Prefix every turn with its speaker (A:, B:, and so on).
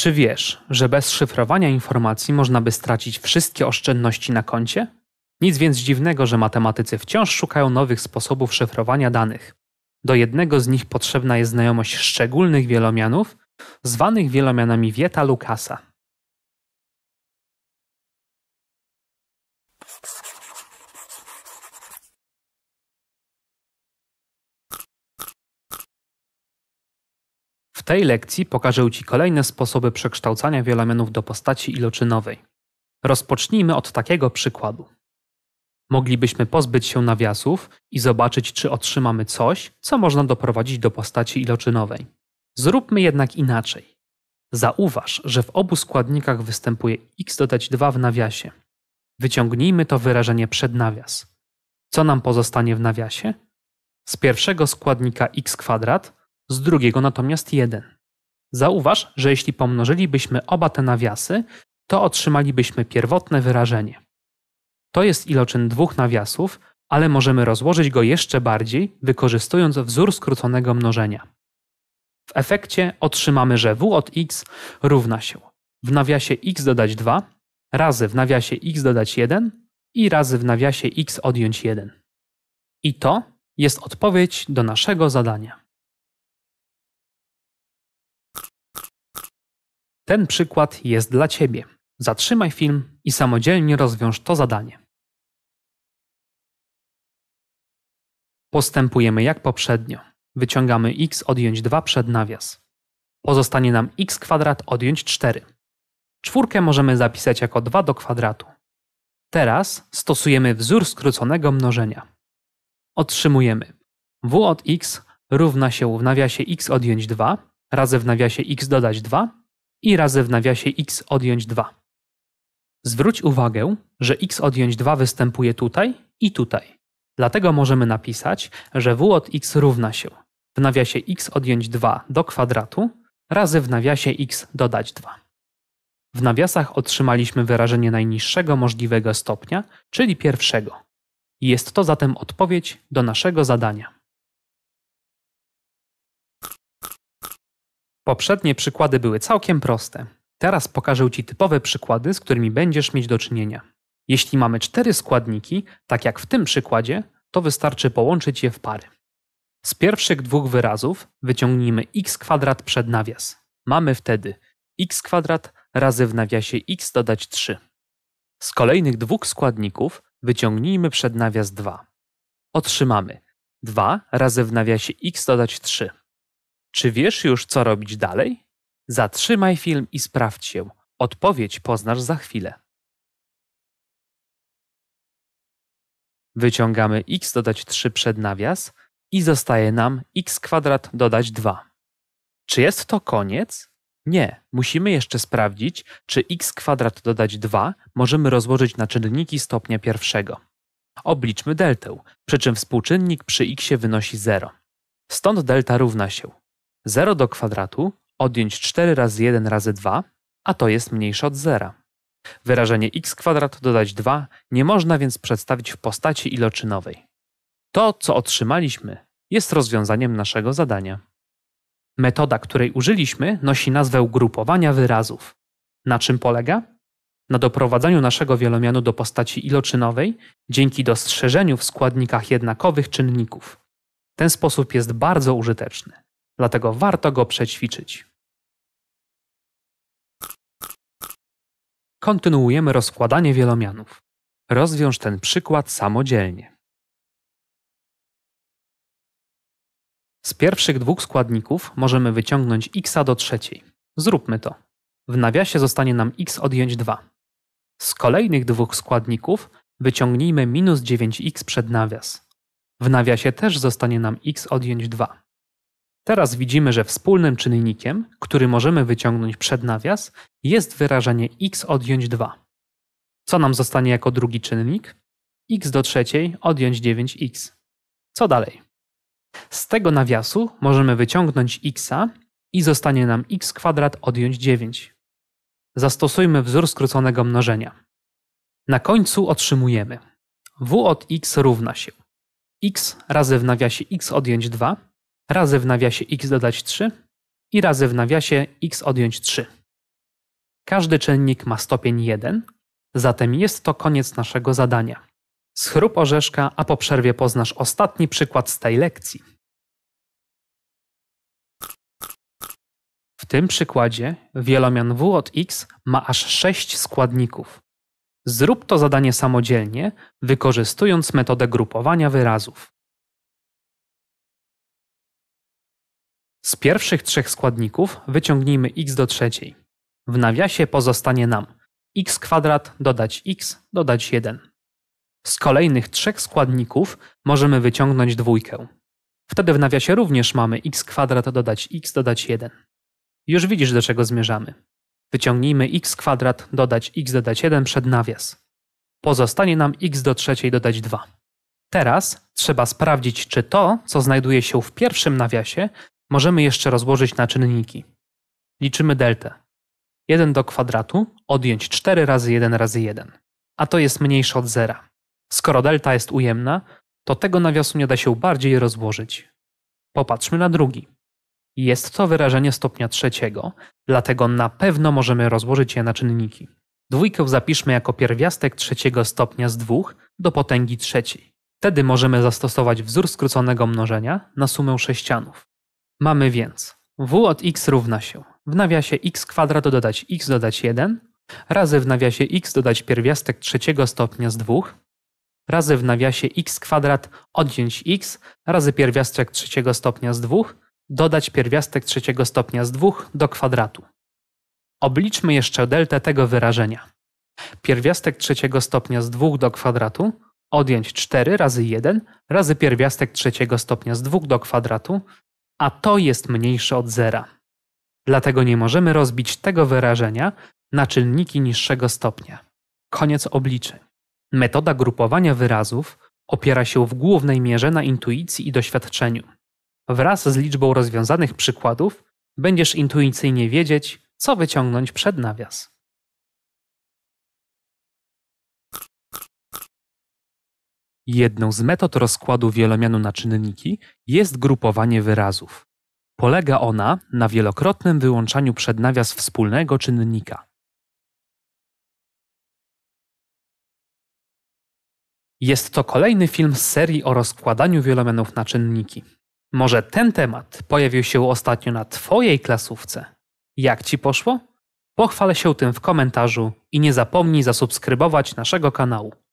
A: Czy wiesz, że bez szyfrowania informacji można by stracić wszystkie oszczędności na koncie? Nic więc dziwnego, że matematycy wciąż szukają nowych sposobów szyfrowania danych. Do jednego z nich potrzebna jest znajomość szczególnych wielomianów, zwanych wielomianami Wieta-Lukasa. tej lekcji pokażę Ci kolejne sposoby przekształcania wielomianów do postaci iloczynowej. Rozpocznijmy od takiego przykładu. Moglibyśmy pozbyć się nawiasów i zobaczyć, czy otrzymamy coś, co można doprowadzić do postaci iloczynowej. Zróbmy jednak inaczej. Zauważ, że w obu składnikach występuje x dodać 2 w nawiasie. Wyciągnijmy to wyrażenie przed nawias. Co nam pozostanie w nawiasie? Z pierwszego składnika x kwadrat z drugiego natomiast jeden. Zauważ, że jeśli pomnożylibyśmy oba te nawiasy, to otrzymalibyśmy pierwotne wyrażenie. To jest iloczyn dwóch nawiasów, ale możemy rozłożyć go jeszcze bardziej, wykorzystując wzór skróconego mnożenia. W efekcie otrzymamy, że w od x równa się w nawiasie x dodać 2, razy w nawiasie x dodać 1 i razy w nawiasie x odjąć 1. I to jest odpowiedź do naszego zadania. Ten przykład jest dla Ciebie. Zatrzymaj film i samodzielnie rozwiąż to zadanie. Postępujemy jak poprzednio. Wyciągamy x odjąć 2 przed nawias. Pozostanie nam x kwadrat odjąć 4. Czwórkę możemy zapisać jako 2 do kwadratu. Teraz stosujemy wzór skróconego mnożenia. Otrzymujemy w od x równa się w nawiasie x odjąć 2 razy w nawiasie x dodać 2 i razy w nawiasie x odjąć 2. Zwróć uwagę, że x odjąć 2 występuje tutaj i tutaj. Dlatego możemy napisać, że w od x równa się w nawiasie x odjąć 2 do kwadratu razy w nawiasie x dodać 2. W nawiasach otrzymaliśmy wyrażenie najniższego możliwego stopnia, czyli pierwszego. Jest to zatem odpowiedź do naszego zadania. Poprzednie przykłady były całkiem proste. Teraz pokażę Ci typowe przykłady, z którymi będziesz mieć do czynienia. Jeśli mamy cztery składniki, tak jak w tym przykładzie, to wystarczy połączyć je w pary. Z pierwszych dwóch wyrazów wyciągnijmy x kwadrat przed nawias. Mamy wtedy x kwadrat razy w nawiasie x dodać 3. Z kolejnych dwóch składników wyciągnijmy przed nawias 2. Otrzymamy 2 razy w nawiasie x dodać 3. Czy wiesz już, co robić dalej? Zatrzymaj film i sprawdź się. Odpowiedź poznasz za chwilę. Wyciągamy x dodać 3 przed nawias i zostaje nam x kwadrat dodać 2. Czy jest to koniec? Nie, musimy jeszcze sprawdzić, czy x kwadrat dodać 2 możemy rozłożyć na czynniki stopnia pierwszego. Obliczmy deltę, przy czym współczynnik przy x wynosi 0. Stąd delta równa się 0 do kwadratu odjąć 4 razy 1 razy 2, a to jest mniejsze od zera. Wyrażenie x kwadrat dodać 2 nie można więc przedstawić w postaci iloczynowej. To, co otrzymaliśmy, jest rozwiązaniem naszego zadania. Metoda, której użyliśmy, nosi nazwę grupowania wyrazów. Na czym polega? Na doprowadzaniu naszego wielomianu do postaci iloczynowej dzięki dostrzeżeniu w składnikach jednakowych czynników. Ten sposób jest bardzo użyteczny dlatego warto go przećwiczyć. Kontynuujemy rozkładanie wielomianów. Rozwiąż ten przykład samodzielnie. Z pierwszych dwóch składników możemy wyciągnąć x do trzeciej. Zróbmy to. W nawiasie zostanie nam x odjąć 2. Z kolejnych dwóch składników wyciągnijmy minus 9x przed nawias. W nawiasie też zostanie nam x odjąć 2. Teraz widzimy, że wspólnym czynnikiem, który możemy wyciągnąć przed nawias, jest wyrażenie x odjąć 2. Co nam zostanie jako drugi czynnik? x do trzeciej odjąć 9x. Co dalej? Z tego nawiasu możemy wyciągnąć x'a i zostanie nam x kwadrat odjąć 9. Zastosujmy wzór skróconego mnożenia. Na końcu otrzymujemy w od x równa się x razy w nawiasie x odjąć 2 razy w nawiasie x dodać 3 i razy w nawiasie x odjąć 3. Każdy czynnik ma stopień 1, zatem jest to koniec naszego zadania. Schrup orzeszka, a po przerwie poznasz ostatni przykład z tej lekcji. W tym przykładzie wielomian w od x ma aż 6 składników. Zrób to zadanie samodzielnie, wykorzystując metodę grupowania wyrazów. Z pierwszych trzech składników wyciągnijmy x do trzeciej. W nawiasie pozostanie nam x kwadrat dodać x dodać 1. Z kolejnych trzech składników możemy wyciągnąć dwójkę. Wtedy w nawiasie również mamy x kwadrat dodać x dodać 1. Już widzisz do czego zmierzamy. Wyciągnijmy x kwadrat dodać x dodać 1 przed nawias. Pozostanie nam x do trzeciej dodać 2. Teraz trzeba sprawdzić, czy to, co znajduje się w pierwszym nawiasie, możemy jeszcze rozłożyć na czynniki. Liczymy deltę. 1 do kwadratu odjąć 4 razy 1 razy 1, a to jest mniejsze od zera. Skoro delta jest ujemna, to tego nawiasu nie da się bardziej rozłożyć. Popatrzmy na drugi. Jest to wyrażenie stopnia trzeciego, dlatego na pewno możemy rozłożyć je na czynniki. Dwójkę zapiszmy jako pierwiastek trzeciego stopnia z dwóch do potęgi trzeciej. Wtedy możemy zastosować wzór skróconego mnożenia na sumę sześcianów. Mamy więc w od x równa się w nawiasie x kwadrat dodać x dodać 1 razy w nawiasie x dodać pierwiastek trzeciego stopnia z 2 razy w nawiasie x kwadrat odjąć x razy pierwiastek trzeciego stopnia z 2 dodać pierwiastek trzeciego stopnia z 2 do kwadratu. Obliczmy jeszcze deltę tego wyrażenia. Pierwiastek trzeciego stopnia z 2 do kwadratu odjąć 4 razy 1 razy pierwiastek trzeciego stopnia z 2 do kwadratu a to jest mniejsze od zera. Dlatego nie możemy rozbić tego wyrażenia na czynniki niższego stopnia. Koniec obliczeń. Metoda grupowania wyrazów opiera się w głównej mierze na intuicji i doświadczeniu. Wraz z liczbą rozwiązanych przykładów będziesz intuicyjnie wiedzieć, co wyciągnąć przed nawias. Jedną z metod rozkładu wielomianu na czynniki jest grupowanie wyrazów. Polega ona na wielokrotnym wyłączaniu przed nawias wspólnego czynnika. Jest to kolejny film z serii o rozkładaniu wielomianów na czynniki. Może ten temat pojawił się ostatnio na Twojej klasówce. Jak Ci poszło? Pochwalę się tym w komentarzu i nie zapomnij zasubskrybować naszego kanału.